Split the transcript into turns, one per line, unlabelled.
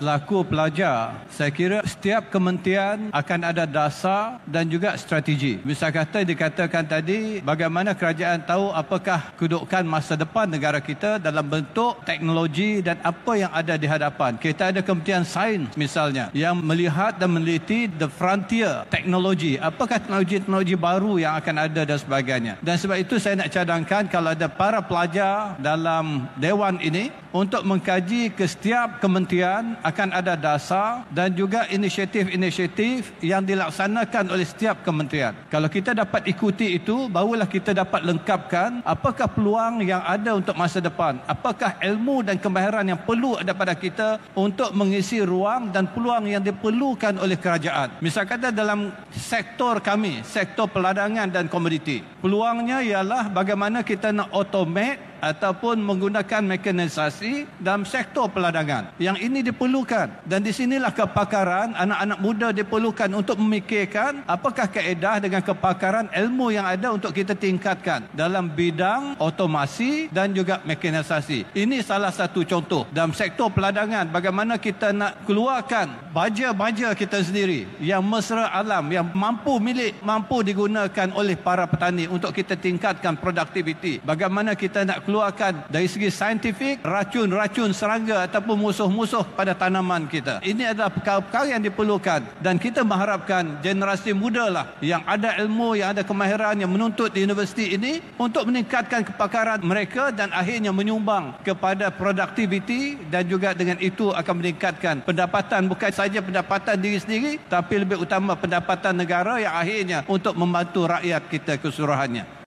Selaku pelajar, saya kira setiap kementerian akan ada dasar dan juga strategi. Bisa kata dikatakan tadi bagaimana kerajaan tahu apakah kedudukan masa depan negara kita dalam bentuk teknologi dan apa yang ada di hadapan. Kita ada kementerian sains misalnya yang melihat dan meneliti the frontier teknologi. Apakah teknologi-teknologi baru yang akan ada dan sebagainya. Dan sebab itu saya nak cadangkan kalau ada para pelajar dalam dewan ini untuk mengkaji ke setiap kementerian akan ada dasar dan juga inisiatif-inisiatif yang dilaksanakan oleh setiap kementerian. Kalau kita dapat ikuti itu, barulah kita dapat lengkapkan apakah peluang yang ada untuk masa depan, apakah ilmu dan kemahiran yang perlu ada pada kita untuk mengisi ruang dan peluang yang diperlukan oleh kerajaan. Misalkan dalam sektor kami, sektor peladangan dan komoditi, peluangnya ialah bagaimana kita nak automate ataupun menggunakan mekanisasi dalam sektor peladangan. Yang ini diperlukan dan di sinilah kepakaran anak-anak muda diperlukan untuk memikirkan apakah kaedah dengan kepakaran ilmu yang ada untuk kita tingkatkan dalam bidang otomasi dan juga mekanisasi. Ini salah satu contoh dalam sektor peladangan bagaimana kita nak keluarkan baja-baja kita sendiri yang mesra alam yang mampu milik mampu digunakan oleh para petani untuk kita tingkatkan produktiviti. Bagaimana kita nak keluarkan dari segi saintifik racun-racun serangga ataupun musuh-musuh pada tanaman kita. Ini adalah perkara-perkara yang diperlukan dan kita mengharapkan generasi muda lah yang ada ilmu, yang ada kemahiran yang menuntut di universiti ini untuk meningkatkan kepakaran mereka dan akhirnya menyumbang kepada produktiviti dan juga dengan itu akan meningkatkan pendapatan bukan saja pendapatan diri sendiri tapi lebih utama pendapatan negara yang akhirnya untuk membantu rakyat kita keseluruhannya.